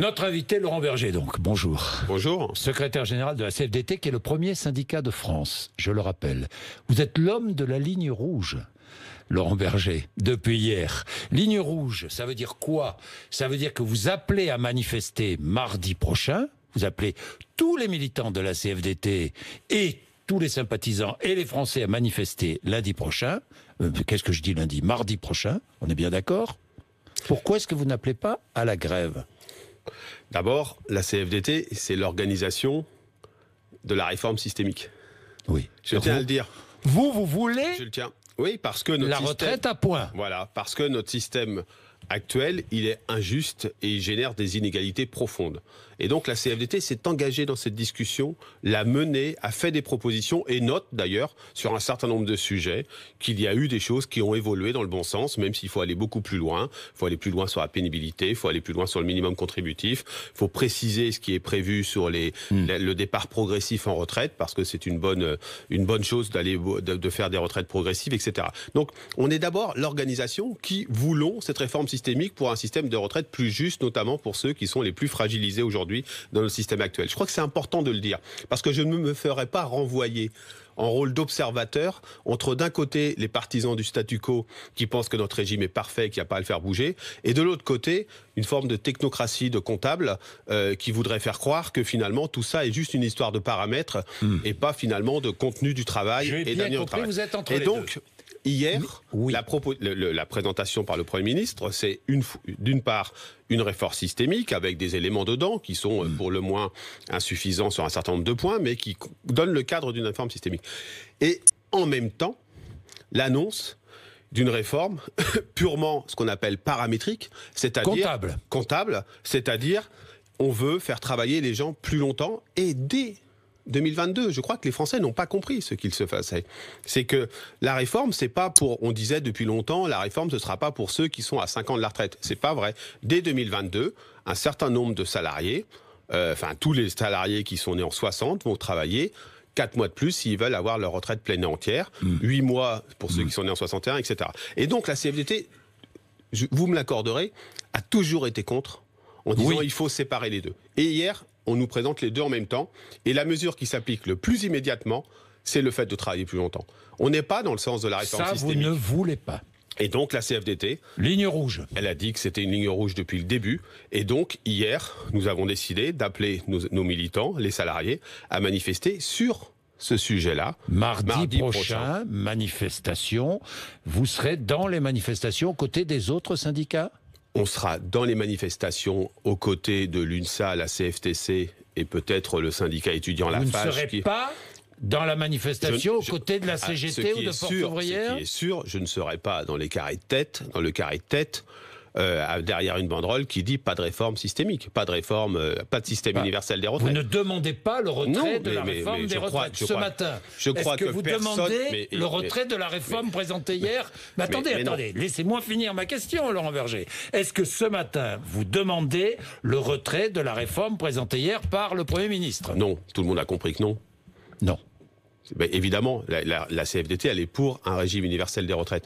Notre invité, Laurent Berger, donc. Bonjour. Bonjour. Secrétaire général de la CFDT, qui est le premier syndicat de France, je le rappelle. Vous êtes l'homme de la ligne rouge. Laurent Berger, depuis hier. Ligne rouge, ça veut dire quoi Ça veut dire que vous appelez à manifester mardi prochain, vous appelez tous les militants de la CFDT et tous les sympathisants et les Français à manifester lundi prochain. Euh, qu'est-ce que je dis lundi Mardi prochain, on est bien d'accord Pourquoi est-ce que vous n'appelez pas à la grève D'abord, la CFDT, c'est l'organisation de la réforme systémique. Oui. Je tiens à le dire. Vous, vous voulez Je le tiens. Oui, parce que notre la retraite à point. Voilà, parce que notre système actuel, il est injuste et il génère des inégalités profondes. Et donc la CFDT s'est engagée dans cette discussion, l'a menée, a fait des propositions et note d'ailleurs sur un certain nombre de sujets qu'il y a eu des choses qui ont évolué dans le bon sens, même s'il faut aller beaucoup plus loin. Il faut aller plus loin sur la pénibilité, il faut aller plus loin sur le minimum contributif, il faut préciser ce qui est prévu sur les, hmm. le départ progressif en retraite, parce que c'est une bonne, une bonne chose d'aller de, de faire des retraites progressives, etc. Donc on est d'abord l'organisation qui voulons cette réforme systémique pour un système de retraite plus juste, notamment pour ceux qui sont les plus fragilisés aujourd'hui dans le système actuel. Je crois que c'est important de le dire, parce que je ne me ferai pas renvoyer en rôle d'observateur entre d'un côté les partisans du statu quo qui pensent que notre régime est parfait et qu'il n'y a pas à le faire bouger, et de l'autre côté une forme de technocratie de comptable euh, qui voudrait faire croire que finalement tout ça est juste une histoire de paramètres hmm. et pas finalement de contenu du travail et travail. Vous êtes donc, hier, la, présentation par le Premier ministre, c'est d'une part une réforme systémique avec des éléments dedans qui sont euh, mm. pour le moins insuffisants sur un certain nombre de points, mais qui donnent le cadre d'une réforme systémique. Et en même temps, l'annonce d'une réforme purement ce qu'on appelle paramétrique, c'est-à-dire comptable, comptable c'est-à-dire on veut faire travailler les gens plus longtemps et dès 2022. Je crois que les Français n'ont pas compris ce qu'il se passait. C'est que la réforme, c'est pas pour, on disait depuis longtemps, la réforme, ce sera pas pour ceux qui sont à 5 ans de la retraite. C'est pas vrai. Dès 2022, un certain nombre de salariés, euh, enfin, tous les salariés qui sont nés en 60 vont travailler 4 mois de plus s'ils veulent avoir leur retraite pleine et entière, 8 mm. mois pour ceux mm. qui sont nés en 61, etc. Et donc, la CFDT, vous me l'accorderez, a toujours été contre en disant il faut séparer les deux. Et hier, on nous présente les deux en même temps. Et la mesure qui s'applique le plus immédiatement, c'est le fait de travailler plus longtemps. On n'est pas dans le sens de la réforme Ça, vous ne voulez pas. Et donc la CFDT. Ligne rouge. Elle a dit que c'était une ligne rouge depuis le début. Et donc hier, nous avons décidé d'appeler nos, militants, les salariés, à manifester sur ce sujet-là. Mardi, prochain, prochain, manifestation. Vous serez dans les manifestations aux côtés des autres syndicats on sera dans les manifestations aux côtés de l'UNSA, la CFTC et peut-être le syndicat étudiant Vous La Vous ne serez pas dans la manifestation aux côtés de la ah, CGT ou de Force ouvrière sûr, je ne serai pas dans les carrés de tête, dans le carré de tête. Euh, derrière une banderole qui dit pas de réforme systémique, pas de réforme, euh, pas de système bah, universel des retraites. Vous ne demandez pas le retrait de la réforme des retraites ce matin. Je crois que, vous demandez le retrait de la réforme présentée hier. Mais, attendez, attendez, laissez-moi finir ma question, Laurent Berger. Est-ce que ce matin vous demandez le retrait de la réforme présentée hier par le Premier ministre Non, tout le monde a compris que non. Non. Ben, évidemment, la, CFDT, elle est pour un régime universel des retraites.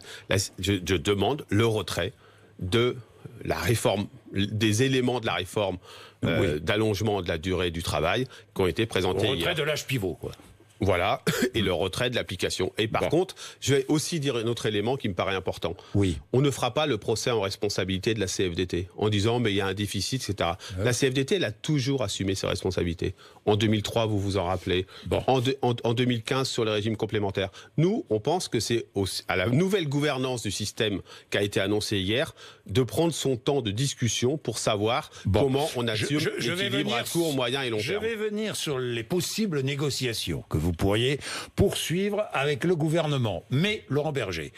je, demande le retrait de la réforme, des éléments de la réforme euh, d'allongement de la durée du travail qui ont été présentés. Au retrait de l'âge pivot, quoi. Voilà, et le retrait de l'application. Et par contre, je vais aussi dire un autre élément qui me paraît important. Oui. On ne fera pas le procès en responsabilité de la CFDT en disant mais il y a un déficit, etc. La CFDT, elle a toujours assumé ses responsabilités. En 2003, vous vous en rappelez. Bon. En, 2015, sur les régimes complémentaires. Nous, on pense que c'est à la nouvelle gouvernance du système qui a été annoncée hier de prendre son temps de discussion pour savoir comment on assume l'équilibre à court, moyen et long terme. Je vais venir sur les possibles négociations que vous vous pourriez poursuivre avec le gouvernement. Mais, Laurent Berger,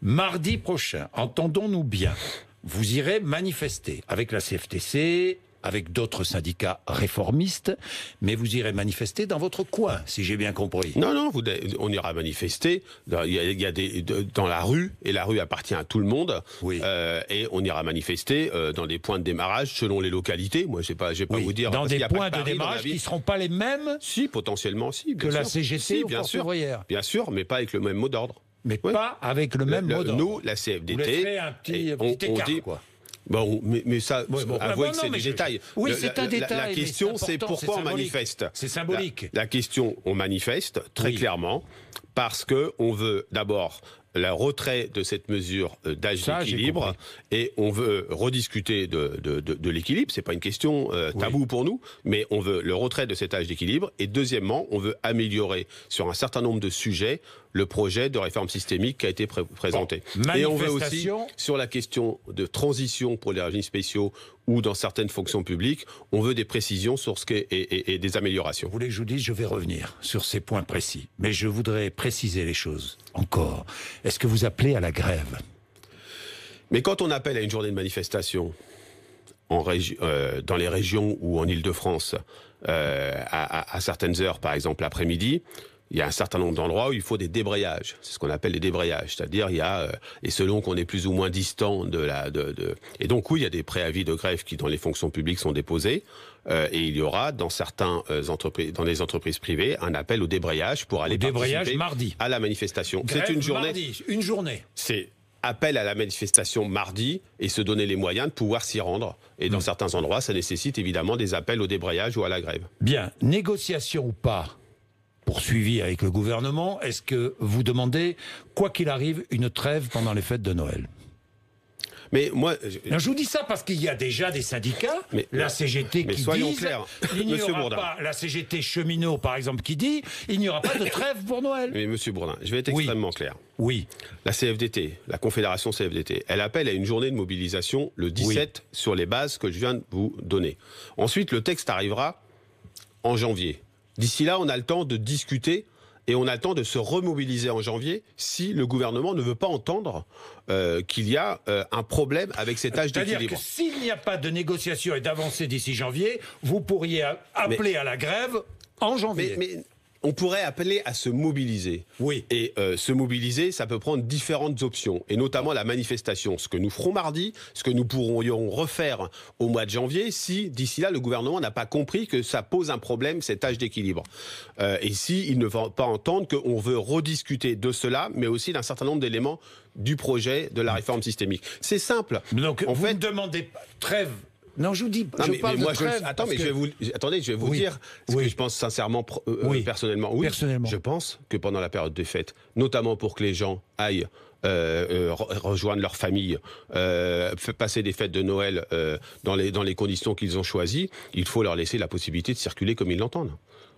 mardi prochain, entendons-nous bien, vous irez manifester avec la CFTC, avec d'autres syndicats réformistes, mais vous irez manifester dans votre coin, si j'ai bien compris. Non, non, on ira manifester. Il y, a, des, dans la rue, et la rue appartient à tout le monde. Euh, et on ira manifester euh, dans des points de démarrage selon les localités. Moi, je ne pas, pas vous dire. Dans des points de, démarrage qui ne seront pas les mêmes. Si, potentiellement, si. Que la CGC ou bien sûr, Bien sûr, mais pas avec le même mot d'ordre. Mais pas avec le, même mot d'ordre. Nous, la CFDT, un petit, on, dit, quoi. Bon, mais, mais ça, avouez que c'est des détails. Oui, c'est un détail. La, question, c'est pourquoi on manifeste. C'est symbolique. La, question, on manifeste, très clairement parce que on veut d'abord le retrait de cette mesure euh, d'âge d'équilibre et on veut rediscuter de, l'équilibre. Ce n'est l'équilibre. C'est pas une question euh, tabou taboue pour nous, mais on veut le retrait de cet âge d'équilibre et deuxièmement, on veut améliorer sur un certain nombre de sujets le projet de réforme systémique qui a été présenté. et on veut aussi sur la question de transition pour les régimes spéciaux ou dans certaines fonctions publiques, on veut des précisions sur ce qu'est et, des améliorations. Vous voulez que je vous dise, je vais revenir sur ces points précis, mais je voudrais préciser les choses encore. Est-ce que vous appelez à la grève Mais quand on appelle à une journée de manifestation, euh, dans les régions ou en Ile-de-France, euh, à, à certaines heures, par exemple l'après-midi, il y a un certain nombre d'endroits où il faut des débrayages. C'est ce qu'on appelle les débrayages. C'est-à-dire, il y a, euh, et selon qu'on est plus ou moins distant de la. De, de... Et donc, oui, il y a des préavis de grève qui, dans les fonctions publiques, sont déposés. Euh, et il y aura, dans certains euh, entreprises, dans les entreprises privées, un appel au débrayage pour aller débrayage mardi. à la manifestation. C'est une journée. Mardi, une journée. C'est appel à la manifestation mardi et se donner les moyens de pouvoir s'y rendre. Et dans hmm. certains endroits, ça nécessite évidemment des appels au débrayage ou à la grève. Bien, négociation ou pas, poursuivi avec le gouvernement. Est-ce que vous demandez, quoi qu'il arrive, une trêve pendant les fêtes de Noël mais moi, je... vous dis ça parce qu'il y a déjà des syndicats, mais, la CGT qui soyons clairs. la CGT cheminot par exemple qui dit, il n'y aura pas de trêve pour Noël. Mais Monsieur Bourdin, je vais être extrêmement clair. Oui. La CFDT, la Confédération CFDT, elle appelle à une journée de mobilisation le 17 sur les bases que je viens de vous donner. Ensuite, le texte arrivera en janvier. D'ici là, on a le temps de discuter et on a le temps de se remobiliser en janvier si le gouvernement ne veut pas entendre euh, qu'il y a euh, un problème avec cet âge d'équilibre. cest s'il n'y a pas de négociation et d'avancée d'ici janvier, vous pourriez appeler à la grève en janvier. mais, on pourrait appeler à se mobiliser. Oui. Et euh, se mobiliser, ça peut prendre différentes options, et notamment la manifestation. Ce que nous ferons mardi, ce que nous pourrions refaire au mois de janvier, si d'ici là le gouvernement n'a pas compris que ça pose un problème, cet âge d'équilibre. Euh, et si il ne va pas entendre qu'on veut rediscuter de cela, mais aussi d'un certain nombre d'éléments du projet de la réforme systémique. C'est simple. Donc, en vous fait, ne demandez pas trêve non, je vous dis, je parle je vous, attendez, je vais vous dire ce que je pense sincèrement, euh, personnellement. Oui, je pense que pendant la période des fêtes, notamment pour que les gens aillent euh, euh, rejoindre leur famille, passer des fêtes de Noël dans, les, dans les conditions qu'ils ont choisies, il faut leur laisser la possibilité de circuler comme ils l'entendent.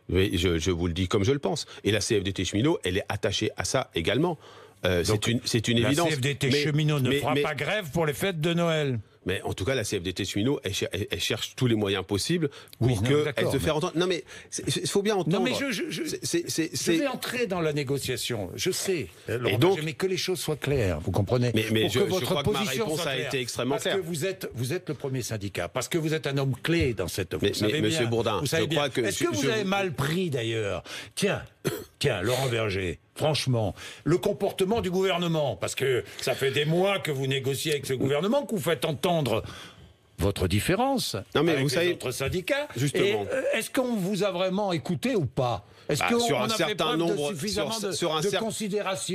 Je, je vous le dis comme je le pense. Et la CFDT cheminot, elle est attachée à ça également. c'est une, une évidence. La CFDT cheminot ne fera pas grève pour les fêtes de Noël. Mais en tout cas, la CFDT Suino, elle, cherche tous les moyens possibles pour que qu'elle se fasse entendre. Non, mais il faut bien entendre. Non, mais je, je, vais entrer dans la négociation. Je sais. Laurent, donc, mais que les choses soient claires, vous comprenez Mais, mais que votre crois que ma réponse a été extrêmement claire. Parce que vous êtes, vous êtes le premier syndicat, parce que vous êtes un homme clé dans cette. Vous mais, savez mais Monsieur Bourdin, vous savez je crois que. Est-ce que vous avez mal pris d'ailleurs Tiens, tiens, Laurent Berger franchement, le comportement du gouvernement, parce que ça fait des mois que vous négociez avec ce gouvernement, que vous faites entendre votre différence non mais vous savez, euh, Est-ce qu'on vous a vraiment écouté ou pas Est-ce bah, qu'on sur un a certain nombre, suffisamment sur,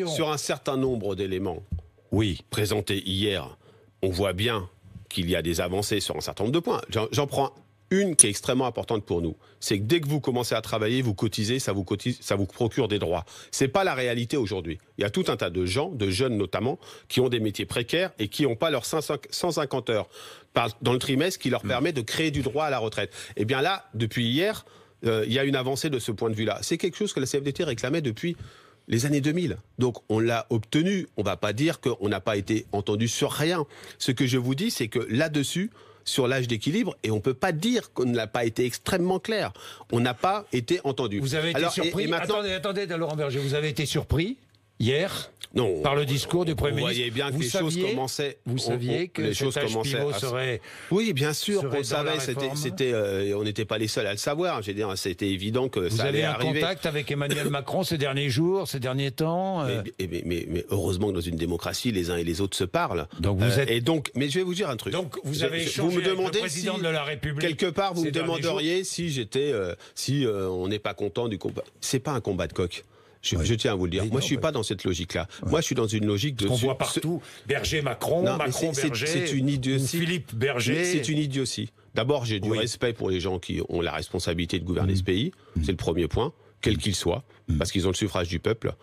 Sur un certain nombre d'éléments oui. présentés hier, on voit bien qu'il y a des avancées sur un certain nombre de points. J'en prends une qui est extrêmement importante pour nous, c'est que dès que vous commencez à travailler, vous cotisez, ça vous, cotise, ça vous procure des droits. C'est pas la réalité aujourd'hui. Il y a tout un tas de gens, de jeunes notamment, qui ont des métiers précaires et qui n'ont pas leurs 150 heures dans le trimestre qui leur mm. permet de créer du droit à la retraite. Et eh bien là, depuis hier, euh, il y a une avancée de ce point de vue-là. C'est quelque chose que la CFDT réclamait depuis les années 2000. Donc on l'a obtenu. On ne va pas dire qu'on n'a pas été entendu sur rien. Ce que je vous dis, c'est que là-dessus, sur l'âge d'équilibre et on ne peut pas dire qu'on n'a pas été extrêmement clair. On n'a pas été entendu. Vous avez été surpris. Attendez, attendez, Laurent Berger, vous avez été surpris hier non, par le discours du Premier ministre. Vous que les saviez, choses commençaient. Vous saviez que les choses commençaient Oui, bien sûr, on savait. C'était, euh, on n'était pas les seuls à le savoir. J'ai dit, c'était évident que ça allait arriver. Vous avez un contact avec Emmanuel Macron ces derniers jours, ces derniers temps. Euh mais, heureusement que dans une démocratie, les uns et les autres se parlent. Donc vous euh, donc, mais je vais vous dire un truc. Donc vous avez me demandez Quelque part, vous me demanderiez si j'étais, si on n'est pas content du combat. C'est pas un combat de coq. Je, tiens à vous le dire. moi, je suis pas dans cette logique-là. Moi, je suis dans une logique de. on voit partout Berger Macron, Macron Berger. C'est une idiotie. Philippe Berger. C'est une idiotie. D'abord, j'ai du respect pour les gens qui ont la responsabilité de gouverner mm. ce pays. Mm. C'est le premier point, quel mm. qu'il soit, parce qu'ils ont le suffrage du peuple.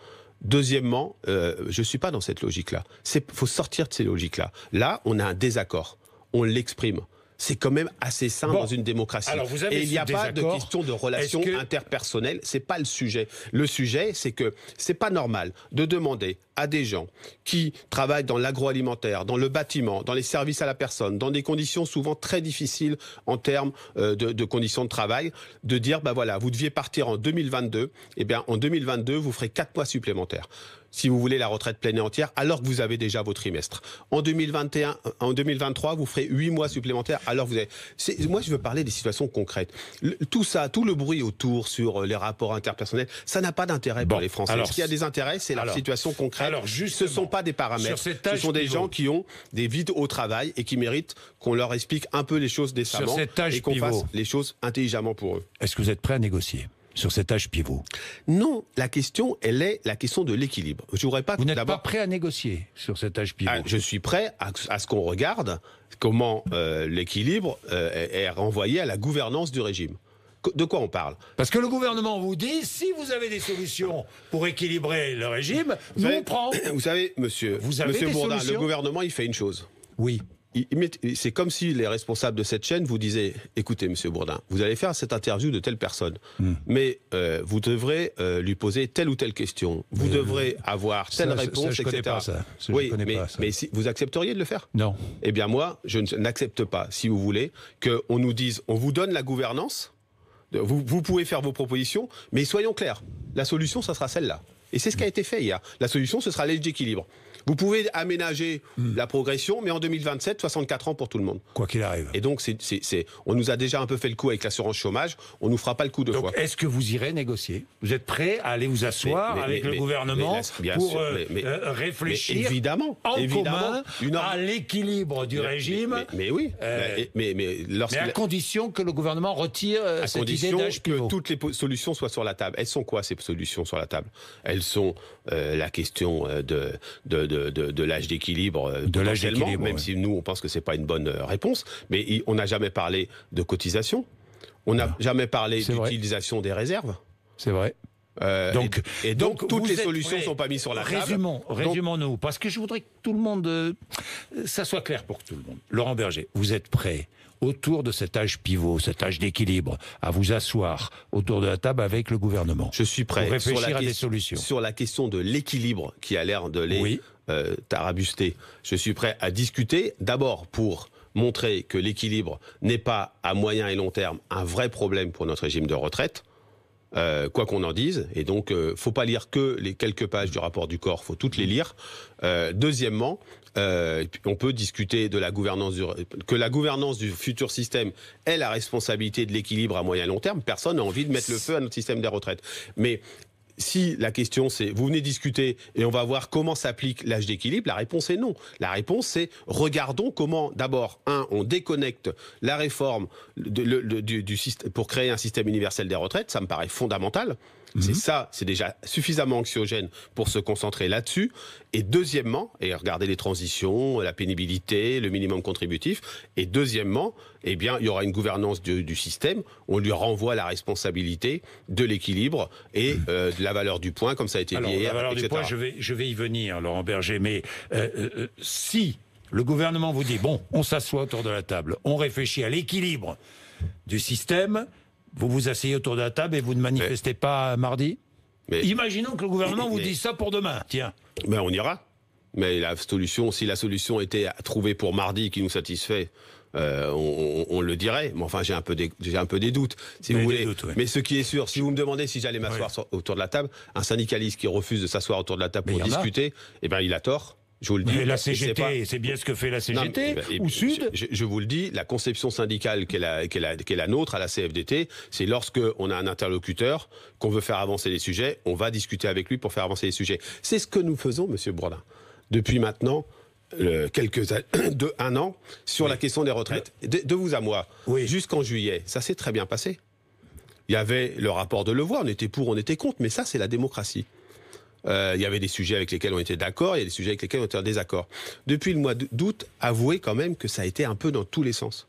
Deuxièmement, euh, je ne suis pas dans cette logique-là. Il faut sortir de ces logiques-là. Là, on a un désaccord. On l'exprime c'est quand même assez sain dans une démocratie. et il n'y a pas de question de relations -ce n'est interpersonnelles, c'est pas le sujet. Le sujet, c'est que c'est pas normal de demander à des gens qui travaillent dans l'agroalimentaire, dans le bâtiment, dans les services à la personne, dans des conditions souvent très difficiles en termes euh, de, conditions de travail, de dire, bah voilà, vous deviez partir en 2022, et eh bien en 2022, vous ferez 4 mois supplémentaires si vous voulez la retraite pleine et entière, alors que vous avez déjà vos trimestres. En 2021, en 2023, vous ferez 8 mois supplémentaires, alors vous avez. Moi, je veux parler des situations concrètes. tout ça, tout le bruit autour sur euh, les rapports interpersonnels, ça n'a pas d'intérêt pour les Français. Ce qui a des intérêts, c'est la situation concrète. Alors, Alors, ce ne sont pas des paramètres. ce sont des gens qui ont des vides au travail et qui méritent qu'on leur explique un peu les choses décemment et qu'on fasse les choses intelligemment pour eux. Est-ce que vous êtes prêt à négocier sur cet âge pivot Non, la question, elle est la question de l'équilibre. Je pas. Vous n'êtes pas prêt à négocier sur cet âge pivot. Ah, je suis prêt à, ce qu'on regarde comment euh, l'équilibre euh, est, renvoyé à la gouvernance du régime de quoi on parle Parce que le gouvernement vous dit, si vous avez des solutions pour équilibrer le régime, vous nous Vous savez, monsieur, monsieur Bourdin, le gouvernement, il fait une chose. Oui. C'est comme si les responsables de cette chaîne vous disaient écoutez, monsieur Bourdin, vous allez faire cette interview de telle personne, hmm. mais euh, vous devrez euh, lui poser telle ou telle question, vous euh, devrez avoir telle réponse, ça, je etc. Pas ça. oui, mais, mais si, vous accepteriez de le faire Non. Eh bien, moi, je n'accepte pas, si vous voulez, qu'on nous dise on vous donne la gouvernance, vous, pouvez faire vos propositions, mais soyons clairs, la solution, ça sera celle-là. Et c'est ce qui a été fait hier. La solution, ce sera d'équilibre. Vous pouvez aménager la progression, mais en 2027, 64 ans pour tout le monde. Quoi qu'il arrive. Et donc, on nous a déjà un peu fait le coup avec l'assurance chômage, on nous fera pas le coup deux donc, fois. Est-ce que vous irez négocier Vous êtes prêt à aller vous asseoir avec le gouvernement pour sûr, euh, euh, réfléchir évidemment, en évidemment, commun à l'équilibre du régime Mais, oui. Euh, mais, à condition que le gouvernement retire cette idée d'âge que toutes les solutions soient sur la table. Elles sont quoi ces solutions sur la table Elles sont la question de, de de, l'âge d'équilibre euh, de l'âge d'équilibre, même si nous on pense que c'est pas une bonne euh, réponse. Mais on n'a jamais parlé de cotisation. On n'a ah, jamais parlé d'utilisation des réserves. C'est vrai. Euh, donc, et, donc, toutes les solutions ne sont pas mises sur la table. Résumons-nous, parce que je voudrais que tout le monde, ça soit clair pour tout le monde. Laurent Berger, vous êtes prêt autour de cet âge pivot, cet âge d'équilibre, à vous asseoir autour de la table avec le gouvernement. Je suis prêt. Pour réfléchir à des solutions. Sur la question de l'équilibre qui a l'air de les euh, tarabusté. Je suis prêt à discuter, d'abord pour montrer que l'équilibre n'est pas, à moyen et long terme, un vrai problème pour notre régime de retraite. Euh, quoi qu'on en dise, et donc ne euh, faut pas lire que les quelques pages du rapport du corps, faut toutes les lire. deuxièmement, on peut discuter de la gouvernance du, que la gouvernance du futur système est la responsabilité de l'équilibre à moyen et long terme. Personne n'a envie de mettre le feu à notre système des retraites. Mais si la question c'est vous venez discuter et on va voir comment s'applique l'âge d'équilibre, la réponse est non. La réponse c'est regardons comment d'abord un on déconnecte la réforme du, pour créer un système universel des retraites, ça me paraît fondamental. C'est mhm. ça, c'est déjà suffisamment anxiogène pour se concentrer là-dessus. Et deuxièmement, et regardez les transitions, la pénibilité, le minimum contributif. Et deuxièmement, eh bien, il y aura une gouvernance du, système. On lui renvoie la responsabilité de l'équilibre et mhm. euh, de la valeur du point, comme ça a été dit hier, La valeur du point, je vais, je vais y venir, Laurent Berger. Mais euh, euh, si le gouvernement vous dit bon, on s'assoit autour de la table, on réfléchit à l'équilibre du système vous vous asseyez autour de la table et vous ne manifestez pas mardi mais, Imaginons que le gouvernement vous dise ça pour demain, tiens. Ben on ira. Mais la solution, si la solution était trouvée pour mardi qui nous satisfait, euh, on, le dirait. Mais enfin, j'ai un peu des, j'ai un peu des doutes, si mais vous voulez. Mais ce qui est sûr, si vous me demandez si j'allais m'asseoir autour de la table, un syndicaliste qui refuse de s'asseoir autour de la table pour discuter, eh ben, il a tort. Mais la CGT, c'est bien ce que fait la CGT Sud. Je, vous le dis, la conception syndicale qu'est la, la, nôtre à la CFDT, c'est lorsque on a un interlocuteur qu'on veut faire avancer les sujets, on va discuter avec lui pour faire avancer les sujets. C'est ce que nous faisons, Monsieur Bourdin, depuis maintenant. Euh, quelques de un an sur la question des retraites euh. de, vous à moi jusqu'en juillet ça s'est très bien passé il y avait le rapport de Levoix on était pour on était contre mais ça c'est la démocratie euh, il y avait des sujets avec lesquels on était d'accord, il y a des sujets avec lesquels on était en désaccord. Depuis le mois d'août, avouez quand même que ça a été un peu dans tous les sens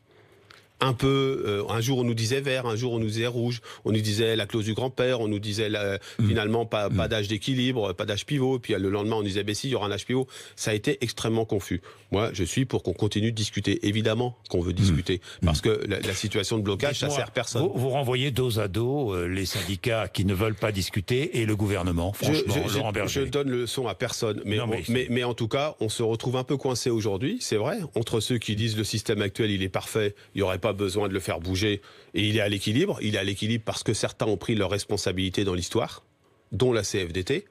un peu. Euh, un jour on nous disait vert, un jour on nous disait rouge, on nous disait la clause du grand-père, on nous disait mm. finalement pas, mm. d'âge d'équilibre, pas d'âge pivot, puis euh, le lendemain on nous disait ben si, il y aura un âge pivot. Ça a été extrêmement confus. Moi, je suis pour qu'on continue de discuter. Évidemment qu'on veut mm. discuter, parce que la, situation de blocage, ça sert personne. Vous, renvoyez dos à dos euh, les syndicats qui ne veulent pas discuter et le gouvernement, franchement, je, donne le son à personne, mais, en tout cas, on se retrouve un peu coincé aujourd'hui, c'est vrai, entre ceux qui disent le système actuel, il est parfait, il y aurait pas besoin de le faire bouger. Et il est à l'équilibre. Il est à l'équilibre parce que certains ont pris leurs responsabilités dans l'histoire, dont la CFDT.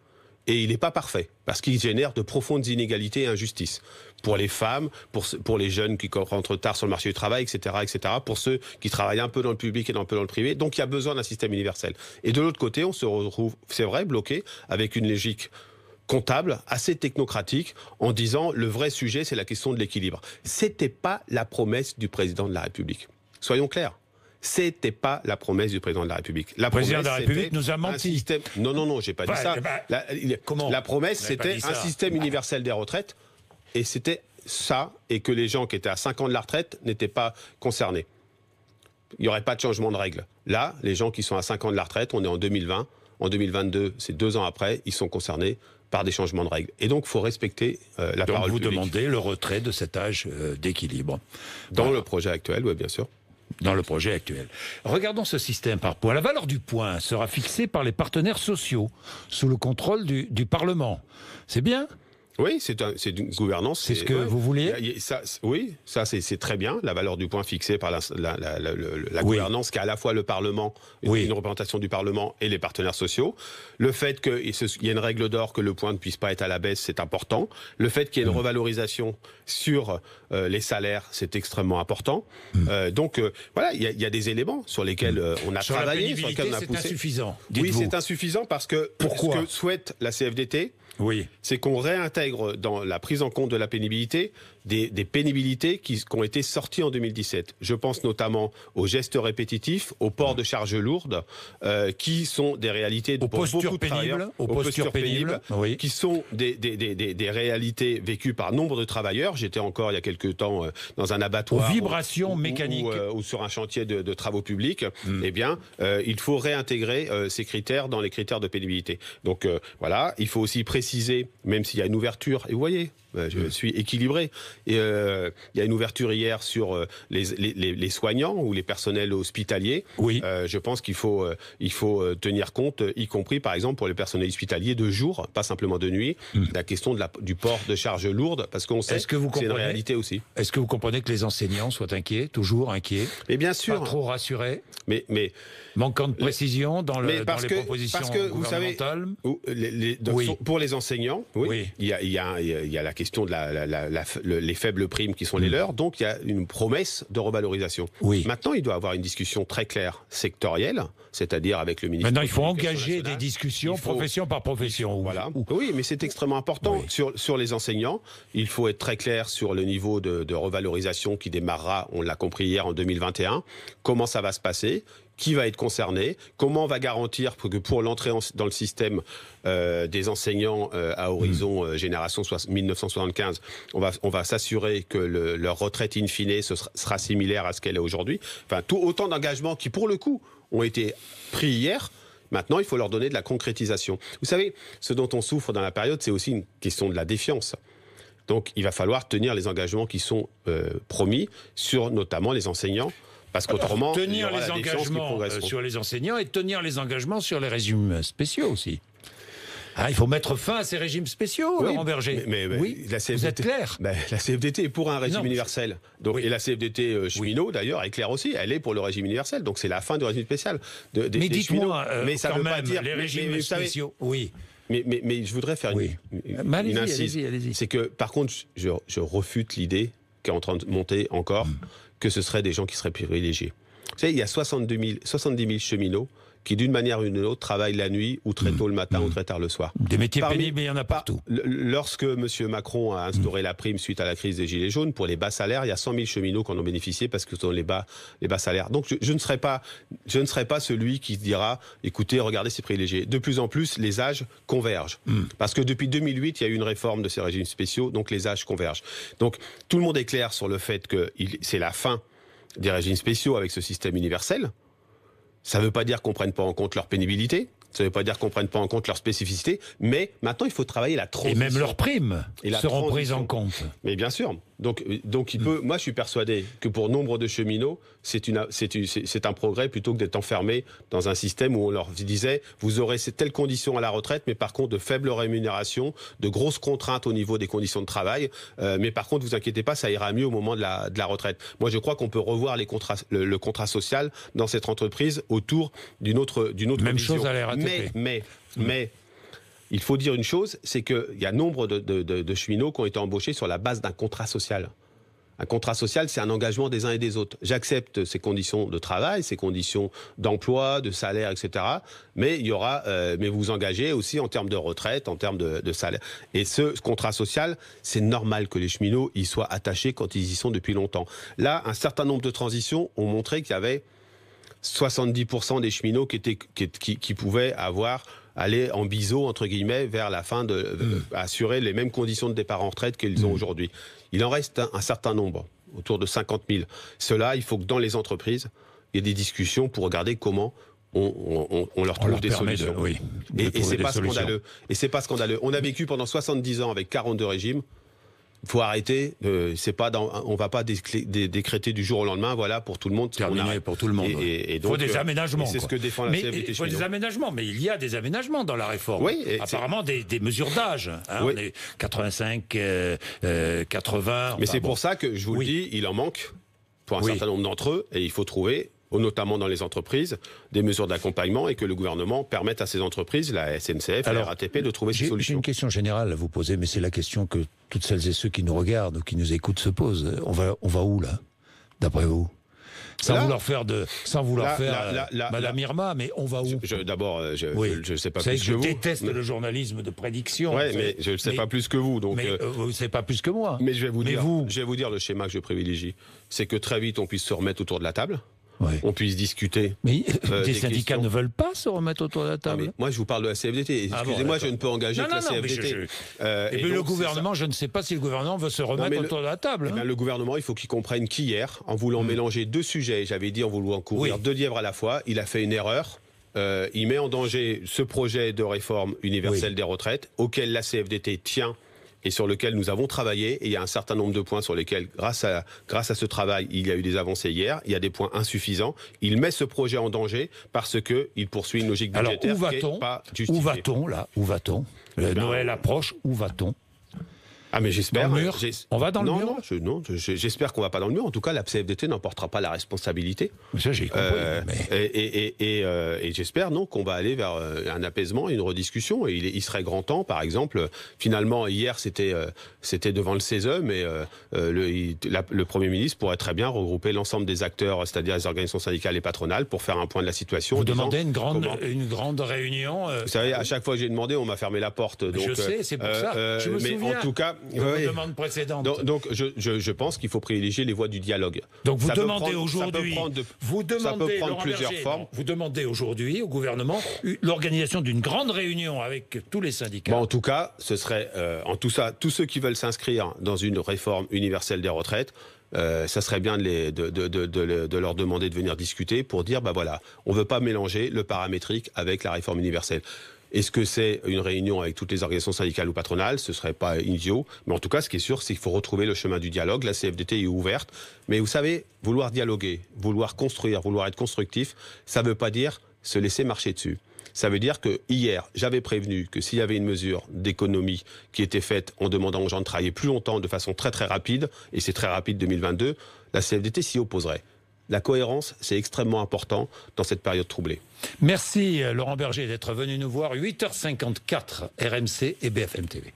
Et il n'est pas parfait, parce qu'il génère de profondes inégalités et injustices. Pour les femmes, pour, pour les jeunes qui rentrent tard sur le marché du travail, etc., etc., pour ceux qui travaillent un peu dans le public et un peu dans le privé. Donc il y a besoin d'un système universel. Et de l'autre côté, on se retrouve, c'est vrai, bloqué avec une logique comptable, assez technocratique, en disant le vrai sujet, c'est la question de l'équilibre. C'était pas la promesse du président de la République. Soyons clairs. C'était pas la promesse du président de la République. La président de la République nous a menti. Non, non, non, j'ai pas dit ça. Eh ben, la, comment la promesse, c'était un système universel des retraites, et c'était ça, et que les gens qui étaient à 5 ans de la retraite n'étaient pas concernés. Il n'y aurait pas de changement de règle. Là, les gens qui sont à 5 ans de la retraite, on est en 2020, en 2022, c'est deux ans après, ils sont concernés par des changements de règles. Et donc, il faut respecter euh, la donc parole vous demandez le retrait de cet âge euh, d'équilibre. Dans le projet actuel, oui, bien sûr dans le projet actuel. Regardons ce système par point. La valeur du point sera fixée par les partenaires sociaux, sous le contrôle du Parlement. C'est bien oui, c'est une gouvernance. C'est ce que vous voulez. oui, ça c'est très bien. La valeur du point fixée par la, gouvernance qui a à la fois le Parlement, une représentation du Parlement et les partenaires sociaux. Le fait qu'il y ait une règle d'or que le point ne puisse pas être à la baisse, c'est important. Le fait qu'il y ait une mm. revalorisation sur euh, les salaires, c'est extrêmement important. Mm. Euh, donc euh, voilà, il y, a des éléments sur lesquels mm. on a travaillé, sur lesquels on C'est insuffisant. Oui, c'est insuffisant parce que Pourquoi ce que souhaite la CFDT oui. C'est qu'on réintègre dans la prise en compte de la pénibilité des, pénibilités qui, ont été sorties en 2017. Je pense notamment aux gestes répétitifs, aux ports de charges lourdes, euh, qui sont des réalités de, aux, postures pénibles, aux, postures, pénibles, qui sont des, réalités vécues par nombre de travailleurs. J'étais encore il y a quelques temps euh, dans un abattoir, aux vibrations ou, mécaniques, euh, ou, sur un chantier de, travaux publics. Hmm. Eh bien, il faut réintégrer ces critères dans les critères de pénibilité. Donc voilà, il faut aussi préciser, même s'il y a une ouverture. Et vous voyez, je hmm. suis équilibré. Et, euh, il y a une ouverture hier sur euh, les, soignants ou les personnels hospitaliers. Oui. Euh, je pense qu'il faut, il faut tenir compte, y compris par exemple pour les personnels hospitaliers de jour, pas simplement de nuit, de hmm. la question de la, du port de charges lourdes, parce qu'on sait -ce que, vous c'est une réalité aussi. Est-ce que vous comprenez que les enseignants soient inquiets, toujours inquiets Mais bien sûr. Pas trop rassurés Mais, mais manquant de précision dans, le, parce dans les propositions pour les enseignants, oui, Il, y a, il, y a, il, y a, la question de la, le, les faibles primes qui sont les mm. leurs. Donc il y a une promesse de revalorisation. Oui. Maintenant, il doit y avoir une discussion très claire sectorielle, c'est-à-dire avec le ministre... – Maintenant, il faut engager des discussions profession par profession. Voilà. Oui, mais c'est extrêmement important. Sur, sur les enseignants, il faut être très clair sur le niveau de, de revalorisation qui démarrera, on l'a compris hier, en 2021. Comment ça va se passer qui va être concerné, comment on va garantir que pour l'entrée dans le système euh, des enseignants euh, à horizon mm. euh, génération 1975, on va, on va s'assurer que leur retraite in fine ce sera, similaire à ce qu'elle est aujourd'hui. Enfin, tout autant d'engagements qui, pour le coup, ont été pris hier. Maintenant, il faut leur donner de la concrétisation. Vous savez, ce dont on souffre dans la période, c'est aussi une question de la défiance. Donc, il va falloir tenir les engagements qui sont promis sur notamment les enseignants. Parce qu'autrement, tenir les engagements euh, sur les enseignants et tenir les engagements sur les régimes spéciaux aussi. Ah, il faut mettre fin à ces régimes spéciaux, oui, Laurent Berger. Mais, oui, la CFDT, vous êtes clair. Bah, la CFDT est pour un régime universel. Donc, Et la CFDT euh, cheminot, d'ailleurs, est claire aussi. Elle est pour le régime universel. Donc c'est la fin du régime spécial. De, mais dites-moi, euh, mais ça quand veut pas dire, les régimes spéciaux, oui. Mais, je voudrais faire une, une, bah, allez-y. – C'est que, par contre, je, refute l'idée qui est en train de monter encore. Mm que ce seraient des gens qui seraient privilégiés. Vous savez, il y a 70 000 cheminots qui d'une manière ou d'une autre travaillent la nuit ou très mm. tôt le matin ou mm. très tard le soir. Des métiers pénibles, mais il y en a partout. Lorsque M. Macron a instauré mm. la prime suite à la crise des Gilets jaunes, pour les bas salaires, il y a 100 000 cheminots qui en ont bénéficié parce que ce sont les bas, les bas salaires. Donc je, ne serai pas, je ne serai pas celui qui dira, écoutez, regardez ces privilégiés. De plus en plus, les âges convergent. Parce que depuis 2008, il y a eu une réforme de ces régimes spéciaux, donc les âges convergent. Donc tout le monde est clair sur le fait que c'est la fin des régimes spéciaux avec ce système universel. Ça ne veut pas dire qu'on ne prenne pas en compte leur pénibilité, ça ne veut pas dire qu'on ne prenne pas en compte leurs spécificités, mais maintenant il faut travailler la transition. Et même leurs primes seront prises en compte. Mais bien sûr. Donc, euh, donc il peut. Moi, je suis persuadé que pour nombre de cheminots, c'est un progrès plutôt que d'être enfermé dans un système où on leur disait vous aurez telles conditions à la retraite, mais par contre de faibles rémunérations, de grosses contraintes au niveau des conditions de travail. Euh, mais par contre, vous inquiétez pas, ça ira mieux au moment de la, retraite. Moi, je crois qu'on peut revoir les contrats, le, contrat social dans cette entreprise autour d'une autre, d'une autre. Même chose à mais, mais, mais, il faut dire une chose, c'est qu'il y a nombre de, cheminots qui ont été embauchés sur la base d'un contrat social. Un contrat social, c'est un engagement des uns et des autres. J'accepte ces conditions de travail, ces conditions d'emploi, de salaire, etc. Mais il y aura, euh, mais vous vous engagez aussi en termes de retraite, en termes de, salaire. Et ce contrat social, c'est normal que les cheminots y soient attachés quand ils y sont depuis longtemps. Là, un certain nombre de transitions ont montré qu'il y avait 70% des cheminots qui, pouvaient avoir aller en biseau, entre guillemets, vers la fin de, mm. assurer les mêmes conditions de départ en retraite qu'ils ont mm. aujourd'hui. Il en reste un, certain nombre, autour de 50 000. Cela, il faut que dans les entreprises, il y ait des discussions pour regarder comment on, leur trouve des solutions. et, c'est pas pas scandaleux. On a vécu pendant 70 ans avec 42 régimes faut arrêter. On euh, c'est pas dans, on va pas décréter du jour au lendemain. Voilà pour tout le monde. Terminé pour tout le monde. Et, faut des euh, aménagements. C'est ce que défend la Faut des aménagements, mais il y a des aménagements dans la réforme. Oui, apparemment des, mesures d'âge. Hein, on est 85, 80. Euh, mais c'est pour ça que je vous le dis, il en manque pour un certain nombre d'entre eux, et il faut trouver notamment dans les entreprises, des mesures d'accompagnement et que le gouvernement permette à ces entreprises, la SNCF, Alors, la RATP, de trouver des solutions. J'ai une question générale à vous poser, mais c'est la question que toutes celles et ceux qui nous regardent ou qui nous écoutent se posent. On va, on va où là, d'après vous sans vouloir faire de, sans vouloir faire Madame Irma, mais on va où D'abord, euh, je, ne sais pas plus que, je vous. déteste le journalisme de prédiction. Oui, mais je ne sais pas plus que vous. Donc, mais euh, euh, vous ne savez pas plus que moi. Mais je vais vous dire le schéma que je privilégie, c'est que très vite on puisse se remettre autour de la table on puisse discuter. Mais les euh, syndicats ne veulent pas se remettre autour de la ah, table. moi, je vous parle de la CFDT. Ah Excusez-moi, je ne peux engager que la CFDT. Euh, eh le gouvernement, je ne sais pas si le gouvernement veut se remettre autour de la table. Eh hein. le gouvernement, il faut qu'il comprenne qu'hier, en voulant mm. mélanger deux sujets, j'avais dit en voulant courir deux lièvres à la fois, il a fait une erreur. Euh, il met en danger ce projet de réforme universelle des retraites, auquel la CFDT tient et sur lequel nous avons travaillé. Et il y a un certain nombre de points sur lesquels, grâce à, grâce à ce travail, il y a eu des avancées hier. Il y a des points insuffisants. Il met ce projet en danger parce qu'il poursuit une logique budgétaire Alors, où va-t-on, Où va-t-on, là Où va-t on Noël approche. Où va-t-on ah mais j'espère. Euh, mur On va dans le mur Non, j'espère qu'on va pas dans le mur. En tout cas, la CFDT n'emportera pas la responsabilité. Ça, j'ai compris. Euh, et, euh, et, j'espère non qu'on va aller vers un apaisement, une rediscussion. Et il, serait grand temps, par exemple. Finalement, hier, c'était c'était devant le CESE, mais le, le Premier ministre pourrait très bien regrouper l'ensemble des acteurs, c'est-à-dire les organisations syndicales et patronales, pour faire un point de la situation. Vous demandez une grande, une grande réunion Vous savez, à chaque fois que j'ai demandé, on m'a fermé la porte. je sais, c'est pour ça. mais en tout cas, donc, je, pense qu'il faut privilégier les voies du dialogue. Donc vous demandez aujourd'hui, vous demandez, plusieurs vous demandez aujourd'hui au gouvernement l'organisation d'une grande réunion avec tous les syndicats. en tout cas, ce serait euh, en tout ça, tous ceux qui veulent s'inscrire dans une réforme universelle des retraites. Euh, ça serait bien de, leur demander de venir discuter pour dire, bah voilà, on ne veut pas mélanger le paramétrique avec la réforme universelle. Est-ce que c'est une réunion avec toutes les organisations syndicales ou patronales Ce serait pas idiot. Mais en tout cas, ce qui est sûr, c'est qu'il faut retrouver le chemin du dialogue. La CFDT est ouverte. Mais vous savez, vouloir dialoguer, vouloir construire, vouloir être constructif, ça ne veut pas dire se laisser marcher dessus. Ça veut dire que hier, j'avais prévenu que s'il y avait une mesure d'économie qui était faite en demandant aux gens de travailler plus longtemps de façon très très rapide, et c'est très rapide 2022, la CFDT s'y opposerait. La cohérence, c'est extrêmement important dans cette période troublée. Merci euh, Laurent Berger d'être venu nous voir. 8h54 RMC et BFM TV.